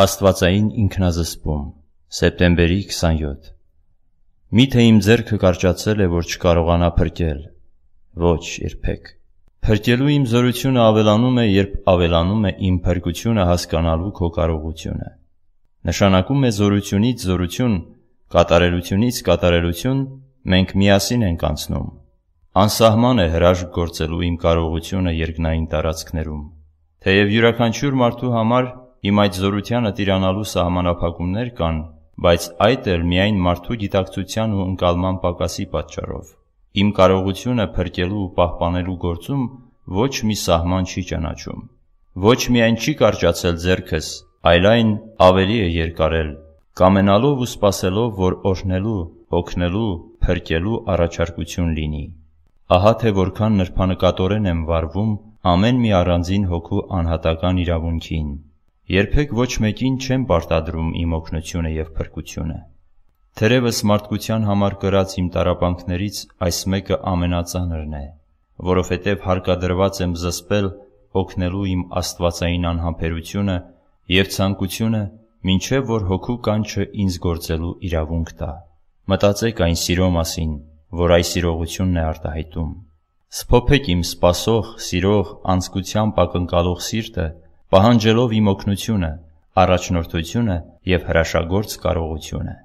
Աստվածային ինքնազսպում, սեպտեմբերի 27։ Միթե իմ ձեռքը կարճացել է, որ չկարողանա փրկել։ Ոչ, երբեք։ Փրկելու իմ զորությունը ավելանում է, երբ ավելանում է իմ փրկությունը հասկանալու քո կարողությունը։ Նշանակում է զորությունից զորություն, կատարելությունից կատարելություն մենք միասին ենք անցնում։ Անսահման է հրաշք գործելու իմ կարողությունը երկնային տարածքներում։ Թեև յուրաքանչյուր մարդու համար Իմ այդ զորությանը տիրանալու սահմանափակումներ կան, բայց այդ էլ միայն մարդու գիտակցության ու ընկալման պակասի պատճառով։ Իմ կարողությունը փրկելու ու պահպանելու գործում ոչ մի սահման չի ճանաչում։ Ոչ միայն չի կարճացել ձեռքս, այլ այն ավելի է երկարել, կամենալով ու սпасելով, որ օրհնելու, օգնելու, փրկելու առաջարկություն լինի։ Ահա թե որքան նրբանկատորեն եմ վարվում ամեն մի առանձին հոգու անհատական իրավունքին։ Երբեք ոչ մեկին չեմ պարտադրում իմ օգնությունը եւ փրկությունը։ Թերևս մարդկության համար կրած իմ տարապանքներից այս մեկը ամենածանրն է, որովհետև հարկադրված եմ զսպել օգնելու իմ աստվածային անհամբերությունը եւ ցանկությունը, մինչեւ որ հոգու կանչը ինձ գործելու իրավունք տա։ Մտածեք այն սիրո մասին, որ այս իրողությունն է արտահայտում։ Սփոփեք իմ սпасող, սիրող, անսկությամբ ակնկալող սիրտը, պահանջելով իմ օգնությունը, առաջնորդությունը եւ հրաշագործ կարողությունը։